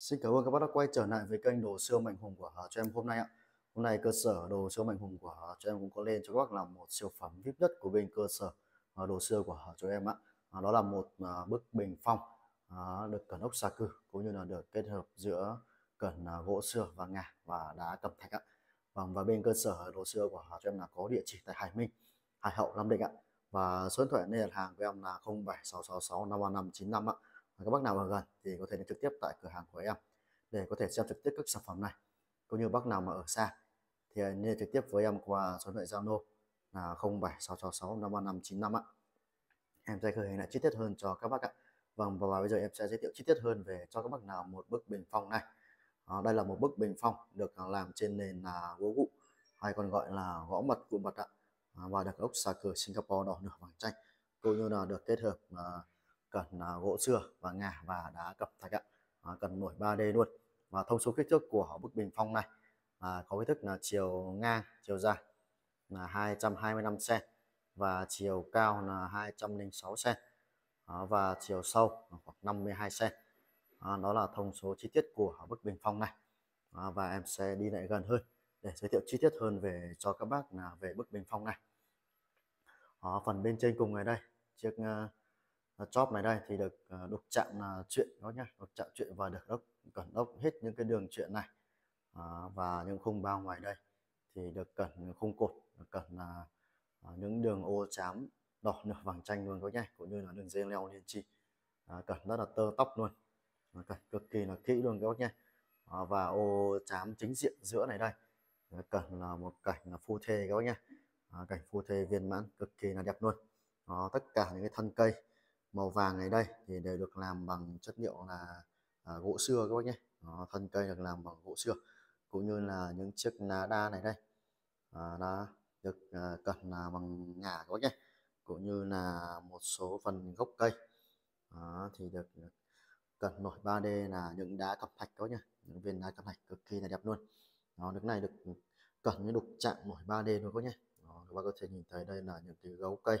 Xin cảm ơn các bác đã quay trở lại với kênh đồ siêu mạnh hùng của Hà cho em hôm nay ạ. Hôm nay cơ sở đồ siêu mạnh hùng của Hà cho em cũng có lên cho các bác là một siêu phẩm VIP nhất của bên cơ sở à, đồ siêu của Hà cho em ạ. À, đó là một à, bức bình phong được cẩn ốc xà cư cũng như là được kết hợp giữa cẩn gỗ xưa và ngà và đá cẩm thạch ạ. Và bên cơ sở đồ xưa của Hà cho em là có địa chỉ tại Hải Minh, Hải Hậu, Nam Định ạ. Và số điện thoại liên hệ hàng của em là 07666 ạ và các bác nào ở gần thì có thể đến trực tiếp tại cửa hàng của em để có thể xem trực tiếp các sản phẩm này cũng như bác nào mà ở xa thì à, liên trực tiếp với em qua số điện Zalo là 0766655595 ạ em sẽ gửi hình lại chi tiết hơn cho các bác ạ vâng và bây giờ em sẽ giới thiệu chi tiết hơn về cho các bác nào một bức bình phong này à, đây là một bức bình phong được làm trên nền là gỗ cụ hay còn gọi là gõ mật cụ mật ạ à, và được ốc xà cừ Singapore đỏ nửa vàng chanh cũng như là được kết hợp à, cần à, gỗ xưa và ngà và đá cẩm thạch ạ à, cần nổi 3D luôn và thông số kích thước của bức bình phong này là có kích thước là chiều ngang chiều dài là 225 cm và chiều cao là 206 cm à, và chiều sâu là khoảng 52 cm à, đó là thông số chi tiết của bức bình phong này à, và em sẽ đi lại gần hơn để giới thiệu chi tiết hơn về cho các bác là về bức bình phong này à, phần bên trên cùng này đây chiếc uh, Ờ, chóp này đây thì được ờ, đục chạm là ờ, chuyện đó nhá đục chạm chuyện và được đốc cẩn đốc hết những cái đường chuyện này à, và những khung bao ngoài đây thì được cẩn khung cột cẩn là những đường ô chám đỏ nửa vàng chanh luôn các nhá cũng như là đường dây leo liên chi à, cẩn rất là tơ tóc luôn cẩn cực kỳ là kỹ luôn các bác nhá à, và ô chám chính diện giữa này đây cẩn là một cảnh là phu thê các bác nhá à, cảnh phu thê viên mãn cực kỳ là đẹp luôn à, tất cả những cái thân cây màu vàng này đây thì đều được làm bằng chất liệu là à, gỗ xưa các bác nhé Đó, thân cây được làm bằng gỗ xưa cũng như là những chiếc lá đa này đây à, đã được à, cẩn là bằng ngà các bác nhé cũng như là một số phần gốc cây Đó, thì được cẩn nổi 3D là những đá cẩm thạch các bác nhé những viên đá cẩm thạch cực kỳ là đẹp luôn nó nước này được cẩn những đục chạm nổi 3D luôn các bác nhé Đó, các bác có thể nhìn thấy đây là những cái gấu cây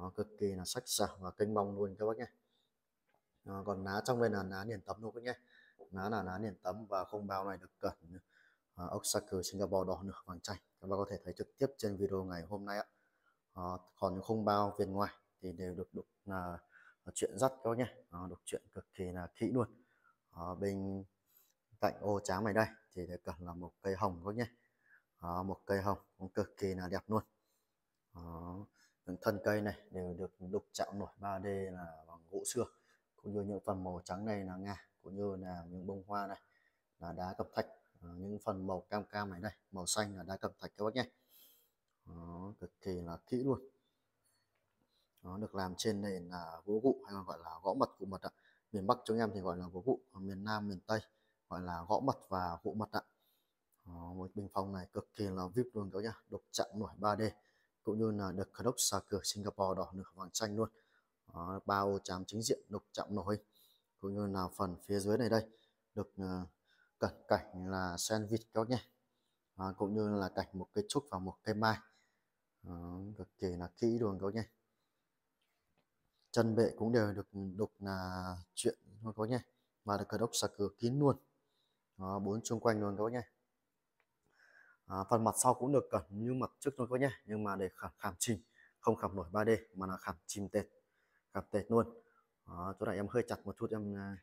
đó, cực kỳ là sắc sảo và kênh bong luôn các bác nhé Đó, còn ná trong đây là ná niền tấm luôn các nhé ná là ná niền tấm và không bao này được cẩn uh, ốc sắc cử Singapore đỏ nửa vàng chanh các bác có thể thấy trực tiếp trên video ngày hôm nay ạ Đó, còn những không bao viền ngoài thì đều được đục là à, chuyện dắt các bác nhé Đó, đục chuyện cực kỳ là kỹ luôn Đó, bên cạnh ô tráng này đây thì để cần là một cây hồng các nhé Đó, một cây hồng cũng cực kỳ là đẹp luôn Đó thân cây này đều được đục chạm nổi 3D là bằng gỗ xưa cũng như những phần màu trắng này là ngà cũng như là những bông hoa này là đá cẩm thạch à, những phần màu cam cam này đây màu xanh là đá cẩm thạch các bác nhé Đó, cực kỳ là kỹ luôn nó được làm trên nền là gỗ cụ hay còn gọi là gõ mật cụ mật ạ miền bắc chúng em thì gọi là gỗ cụ miền nam miền tây gọi là gõ mật và gỗ mật ạ Đó, một bình phong này cực kỳ là vip luôn các nhá đục chạm nổi 3D cũng như là được khởi đốc xà cửa Singapore đỏ được vàng chanh luôn đó, ô chám chính diện đục trọng nổi cũng như là phần phía dưới này đây được uh, ờ, cận cảnh là sandwich các nhé đó, cũng như là cảnh một cây trúc và một cây mai đó, cực kỳ là kỹ đường các nhé chân bệ cũng đều được đục là chuyện các nhé và được khởi đốc xà cửa kín luôn đó, bốn xung quanh luôn các nhé à, phần mặt sau cũng được cẩn như mặt trước thôi các nhé nhưng mà để khảm, khảm chìm không khảm nổi 3D mà là khảm chìm tệt khảm tệt luôn đó, chỗ này em hơi chặt một chút em à,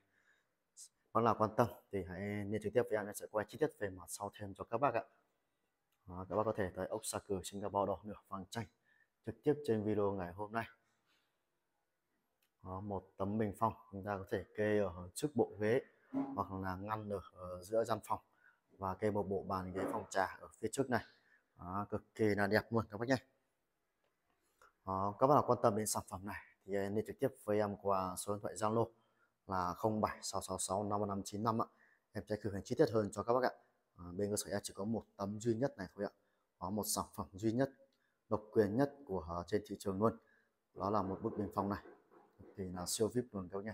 bác nào quan tâm thì hãy liên trực tiếp với anh em sẽ quay chi tiết về mặt sau thêm cho các bác ạ đó, các bác có thể tới ốc sa cử Singapore đỏ nửa vàng chanh trực tiếp trên video ngày hôm nay đó, một tấm bình phong chúng ta có thể kê ở trước bộ ghế hoặc là ngăn ở, ở giữa gian phòng và kê một bộ bàn ghế phòng trà ở phía trước này đó, cực kỳ là đẹp luôn các bác nhé đó, các bác nào quan tâm đến sản phẩm này thì liên trực tiếp với em qua số điện thoại Zalo là 0766655595 em sẽ cử hành chi tiết hơn cho các bác ạ à, bên cơ sở em chỉ có một tấm duy nhất này thôi ạ có một sản phẩm duy nhất độc quyền nhất của ờ, trên thị trường luôn đó là một bức bình phong này thì là siêu vip luôn các bác nhé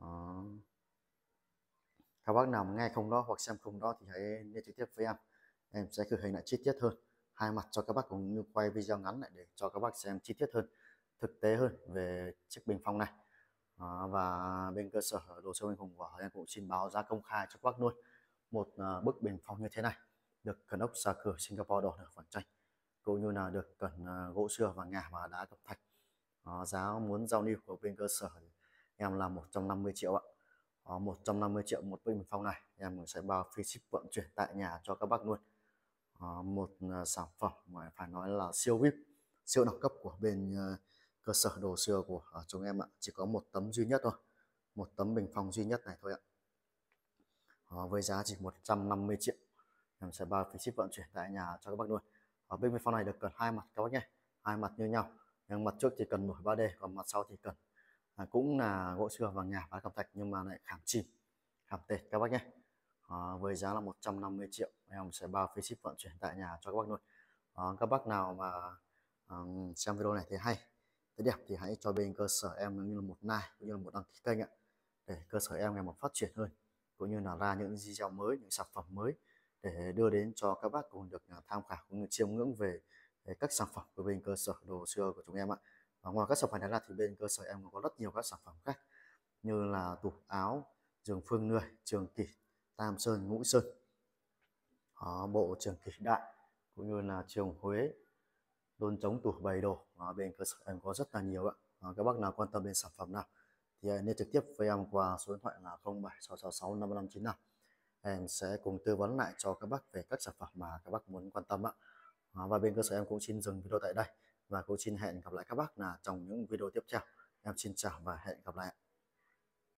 đó các bác nào nghe không đó hoặc xem không đó thì hãy liên trực tiếp với em em sẽ gửi hình lại chi tiết hơn hai mặt cho các bác cũng như quay video ngắn lại để cho các bác xem chi tiết hơn thực tế hơn về chiếc bình phong này à, và bên cơ sở đồ sơ bình hùng của em cũng xin báo giá công khai cho các bác luôn một à, bức bình phong như thế này được cần ốc xà cửa Singapore đỏ được phản tranh cũng như là được cần à, gỗ xưa và ngà và đá cẩm thạch à, giá muốn giao lưu của bên cơ sở em là 150 triệu ạ đó, 150 triệu một bình phong này em sẽ bao phí ship vận chuyển tại nhà cho các bác luôn một ờ, sản phẩm mà phải nói là siêu vip siêu đẳng cấp của bên ờ, cơ sở đồ xưa của ờ, chúng em ạ chỉ có một tấm duy nhất thôi một tấm bình phong duy nhất này thôi ạ với giá chỉ 150 triệu em sẽ bao phí ship vận chuyển tại nhà cho các bác luôn ở bên bên phong này được cần hai mặt các bác nhé hai mặt như nhau nhưng mặt trước thì cần nổi 3D còn mặt sau thì cần à, cũng là gỗ sưa vàng ngà và cẩm thạch nhưng mà lại khảm chìm khảm tệt các bác nhé à, với giá là 150 triệu em sẽ bao phí ship vận chuyển tại nhà cho các bác luôn à, các bác nào mà um, xem video này thấy hay thấy đẹp thì hãy cho bên cơ sở em như là một like cũng như là một đăng ký kênh ạ để cơ sở em ngày một phát triển hơn cũng như là ra những video mới những sản phẩm mới để đưa đến cho các bác cùng được à, tham khảo cũng như chiêm ngưỡng về các sản phẩm của bên cơ sở đồ xưa của chúng em ạ và ngoài các sản phẩm đó là thì bên cơ sở em còn có rất nhiều các sản phẩm khác như là tủ áo giường phương người trường kỷ tam sơn ngũ sơn đó, bộ trường kỷ đại cũng như là trường huế đôn chống tủ bày đồ đó, bên cơ sở em có rất là nhiều ạ đó, các bác nào quan tâm đến sản phẩm nào thì hãy liên trực tiếp với em qua số điện thoại là 07666 5595 em sẽ cùng tư vấn lại cho các bác về các sản phẩm mà các bác muốn quan tâm ạ và bên cơ sở em cũng xin dừng video tại đây và cô xin hẹn gặp lại các bác là trong những video tiếp theo em xin chào và hẹn gặp lại